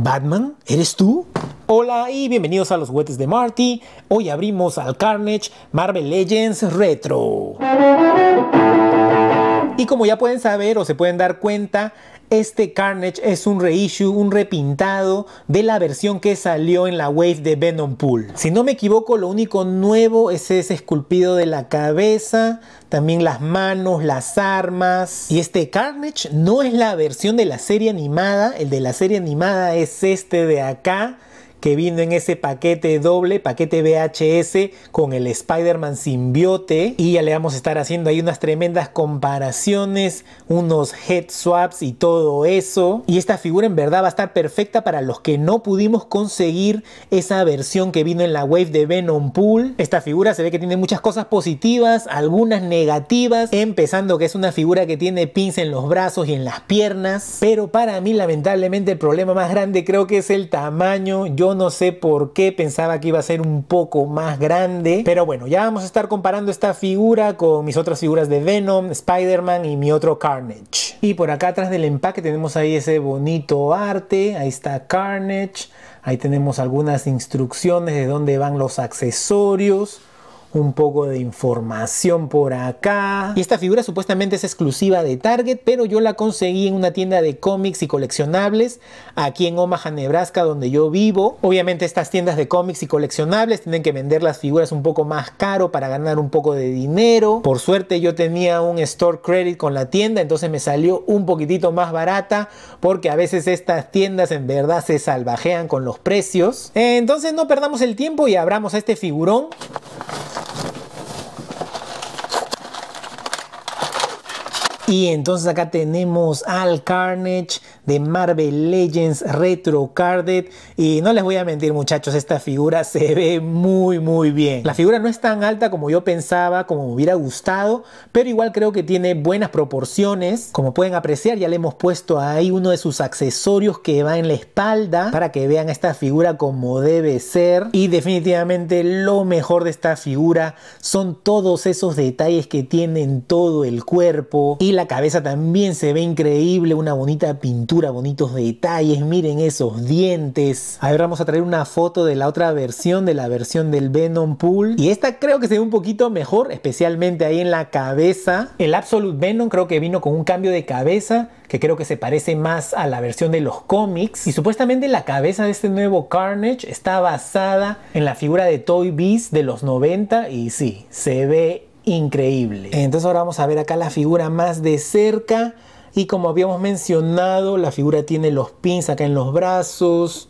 ¿Batman? ¿Eres tú? Hola y bienvenidos a los juguetes de Marty. Hoy abrimos al Carnage Marvel Legends Retro. Y como ya pueden saber o se pueden dar cuenta, este Carnage es un reissue, un repintado de la versión que salió en la Wave de Venom Pool. Si no me equivoco, lo único nuevo es ese esculpido de la cabeza, también las manos, las armas. Y este Carnage no es la versión de la serie animada, el de la serie animada es este de acá que vino en ese paquete doble, paquete VHS con el Spider-Man simbiote y ya le vamos a estar haciendo ahí unas tremendas comparaciones, unos head swaps y todo eso. Y esta figura en verdad va a estar perfecta para los que no pudimos conseguir esa versión que vino en la wave de Venom Pool. Esta figura se ve que tiene muchas cosas positivas, algunas negativas, empezando que es una figura que tiene pins en los brazos y en las piernas, pero para mí lamentablemente el problema más grande creo que es el tamaño. Yo no sé por qué pensaba que iba a ser un poco más grande. Pero bueno, ya vamos a estar comparando esta figura con mis otras figuras de Venom, Spider-Man y mi otro Carnage. Y por acá atrás del empaque tenemos ahí ese bonito arte. Ahí está Carnage. Ahí tenemos algunas instrucciones de dónde van los accesorios un poco de información por acá. Y esta figura supuestamente es exclusiva de Target, pero yo la conseguí en una tienda de cómics y coleccionables aquí en Omaha, Nebraska, donde yo vivo. Obviamente estas tiendas de cómics y coleccionables tienen que vender las figuras un poco más caro para ganar un poco de dinero. Por suerte yo tenía un store credit con la tienda, entonces me salió un poquitito más barata porque a veces estas tiendas en verdad se salvajean con los precios. Entonces no perdamos el tiempo y abramos este figurón. Y entonces acá tenemos al Carnage de Marvel Legends Retro Carded. Y no les voy a mentir muchachos, esta figura se ve muy muy bien. La figura no es tan alta como yo pensaba, como me hubiera gustado, pero igual creo que tiene buenas proporciones. Como pueden apreciar, ya le hemos puesto ahí uno de sus accesorios que va en la espalda para que vean esta figura como debe ser. Y definitivamente lo mejor de esta figura son todos esos detalles que tiene en todo el cuerpo. Y la cabeza también se ve increíble, una bonita pintura bonitos detalles, miren esos dientes. Ahora vamos a traer una foto de la otra versión, de la versión del Venom Pool. Y esta creo que se ve un poquito mejor, especialmente ahí en la cabeza. El Absolute Venom creo que vino con un cambio de cabeza que creo que se parece más a la versión de los cómics. Y supuestamente la cabeza de este nuevo Carnage está basada en la figura de Toy Beast de los 90 y sí, se ve increíble. Entonces ahora vamos a ver acá la figura más de cerca. Y como habíamos mencionado, la figura tiene los pins acá en los brazos,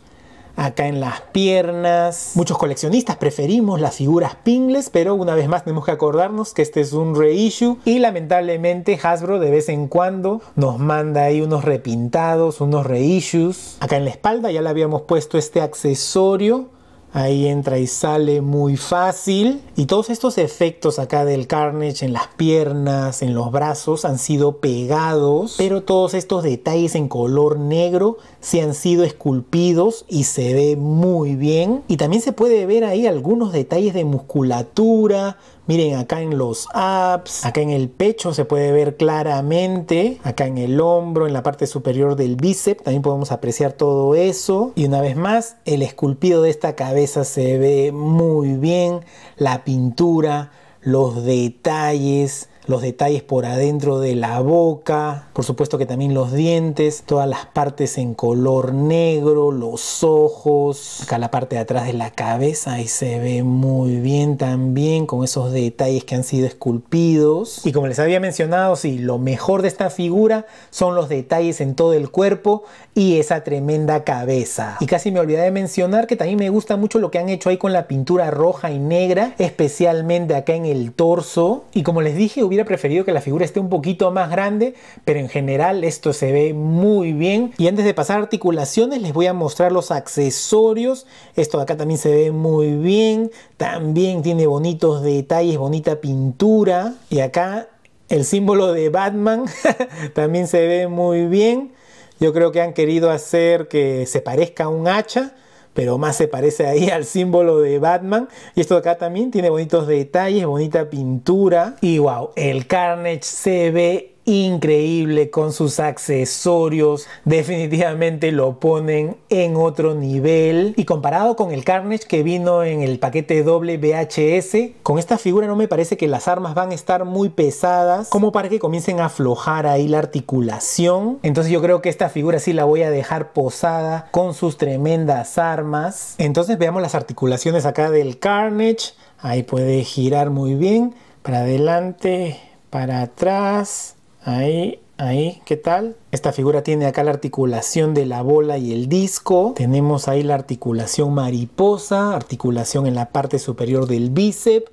acá en las piernas. Muchos coleccionistas preferimos las figuras pingles, pero una vez más tenemos que acordarnos que este es un reissue y lamentablemente Hasbro de vez en cuando nos manda ahí unos repintados, unos reissues. Acá en la espalda ya le habíamos puesto este accesorio ahí entra y sale muy fácil. Y todos estos efectos acá del Carnage en las piernas, en los brazos, han sido pegados, pero todos estos detalles en color negro se han sido esculpidos y se ve muy bien. Y también se puede ver ahí algunos detalles de musculatura, Miren, acá en los abs, acá en el pecho se puede ver claramente, acá en el hombro, en la parte superior del bíceps, también podemos apreciar todo eso. Y una vez más, el esculpido de esta cabeza se ve muy bien, la pintura, los detalles, los detalles por adentro de la boca, por supuesto que también los dientes, todas las partes en color negro, los ojos, acá la parte de atrás de la cabeza, ahí se ve muy bien también con esos detalles que han sido esculpidos. Y como les había mencionado, sí, lo mejor de esta figura son los detalles en todo el cuerpo y esa tremenda cabeza. Y casi me olvidé de mencionar que también me gusta mucho lo que han hecho ahí con la pintura roja y negra, especialmente acá en el torso. Y como les dije, preferido que la figura esté un poquito más grande, pero en general esto se ve muy bien. Y antes de pasar a articulaciones, les voy a mostrar los accesorios. Esto de acá también se ve muy bien. También tiene bonitos detalles, bonita pintura. Y acá el símbolo de Batman también se ve muy bien. Yo creo que han querido hacer que se parezca a un hacha pero más se parece ahí al símbolo de Batman. Y esto de acá también tiene bonitos detalles, bonita pintura. Y wow, el Carnage se ve increíble con sus accesorios. Definitivamente lo ponen en otro nivel. Y comparado con el Carnage que vino en el paquete doble VHS, con esta figura no me parece que las armas van a estar muy pesadas como para que comiencen a aflojar ahí la articulación. Entonces yo creo que esta figura sí la voy a dejar posada con sus tremendas armas. Entonces veamos las articulaciones acá del Carnage. Ahí puede girar muy bien. Para adelante, para atrás Ahí, ahí, ¿qué tal? Esta figura tiene acá la articulación de la bola y el disco. Tenemos ahí la articulación mariposa, articulación en la parte superior del bíceps,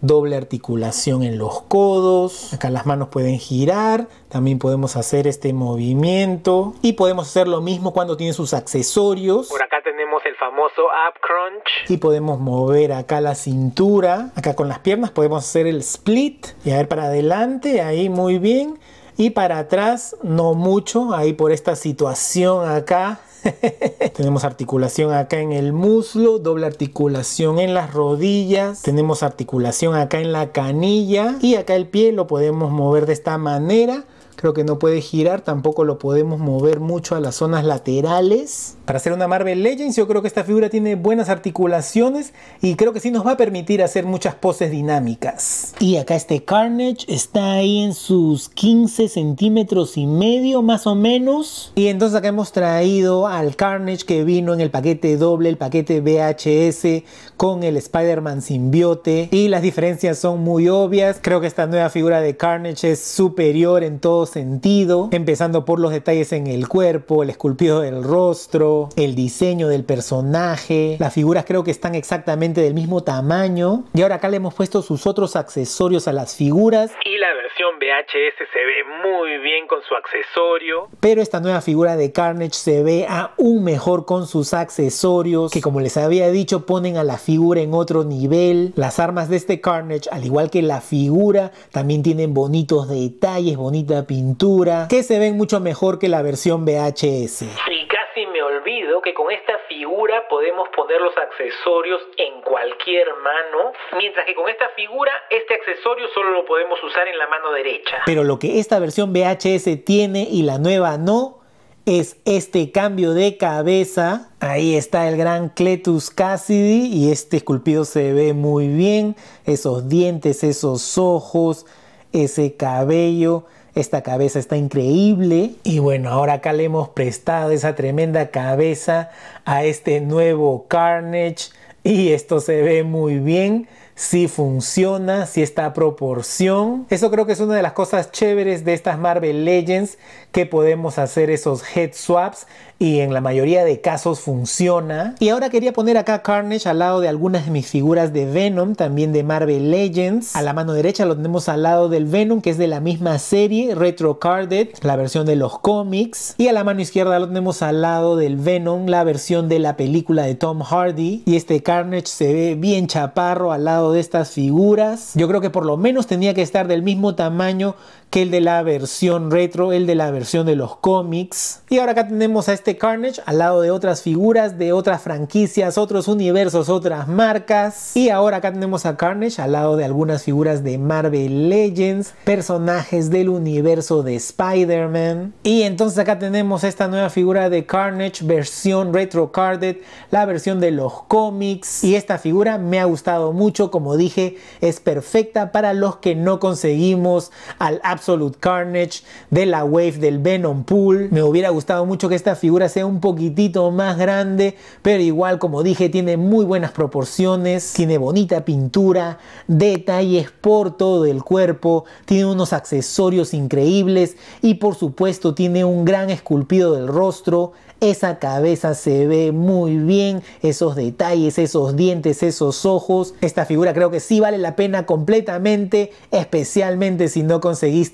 doble articulación en los codos. Acá las manos pueden girar, también podemos hacer este movimiento y podemos hacer lo mismo cuando tiene sus accesorios. Por acá tenemos el famoso ab crunch. Y podemos mover acá la cintura, acá con las piernas podemos hacer el split. Y a ver para adelante, ahí muy bien. Y para atrás, no mucho, ahí por esta situación acá. tenemos articulación acá en el muslo, doble articulación en las rodillas, tenemos articulación acá en la canilla y acá el pie lo podemos mover de esta manera creo que no puede girar, tampoco lo podemos mover mucho a las zonas laterales. Para hacer una Marvel Legends yo creo que esta figura tiene buenas articulaciones y creo que sí nos va a permitir hacer muchas poses dinámicas. Y acá este Carnage está ahí en sus 15 centímetros y medio más o menos. Y entonces acá hemos traído al Carnage que vino en el paquete doble, el paquete VHS con el Spider-Man simbiote y las diferencias son muy obvias. Creo que esta nueva figura de Carnage es superior en todo sentido, empezando por los detalles en el cuerpo, el esculpido del rostro, el diseño del personaje, las figuras creo que están exactamente del mismo tamaño y ahora acá le hemos puesto sus otros accesorios a las figuras. Y la versión VHS se ve muy bien con su accesorio. Pero esta nueva figura de Carnage se ve aún mejor con sus accesorios que como les había dicho ponen a la figura en otro nivel. Las armas de este Carnage al igual que la figura también tienen bonitos detalles, bonita pintura pintura, que se ven mucho mejor que la versión VHS. Y casi me olvido que con esta figura podemos poner los accesorios en cualquier mano, mientras que con esta figura este accesorio solo lo podemos usar en la mano derecha. Pero lo que esta versión VHS tiene y la nueva no, es este cambio de cabeza. Ahí está el gran Cletus Cassidy y este esculpido se ve muy bien. Esos dientes, esos ojos, ese cabello. Esta cabeza está increíble. Y bueno, ahora acá le hemos prestado esa tremenda cabeza a este nuevo Carnage. Y esto se ve muy bien si funciona, si está a proporción. Eso creo que es una de las cosas chéveres de estas Marvel Legends, que podemos hacer esos head swaps y en la mayoría de casos funciona. Y ahora quería poner acá Carnage al lado de algunas de mis figuras de Venom, también de Marvel Legends. A la mano derecha lo tenemos al lado del Venom, que es de la misma serie, Retro Carded, la versión de los cómics. Y a la mano izquierda lo tenemos al lado del Venom, la versión de la película de Tom Hardy. Y este Carnage se ve bien chaparro al lado de estas figuras. Yo creo que por lo menos tenía que estar del mismo tamaño que el de la versión retro, el de la versión de los cómics. Y ahora acá tenemos a este Carnage al lado de otras figuras, de otras franquicias, otros universos, otras marcas. Y ahora acá tenemos a Carnage al lado de algunas figuras de Marvel Legends, personajes del universo de Spider-Man. Y entonces acá tenemos esta nueva figura de Carnage, versión retro carded, la versión de los cómics. Y esta figura me ha gustado mucho, como dije, es perfecta para los que no conseguimos al absoluto Absolute Carnage, de la Wave, del Venom Pool. Me hubiera gustado mucho que esta figura sea un poquitito más grande, pero igual, como dije, tiene muy buenas proporciones, tiene bonita pintura, detalles por todo el cuerpo, tiene unos accesorios increíbles y por supuesto tiene un gran esculpido del rostro. Esa cabeza se ve muy bien, esos detalles, esos dientes, esos ojos. Esta figura creo que sí vale la pena completamente, especialmente si no conseguiste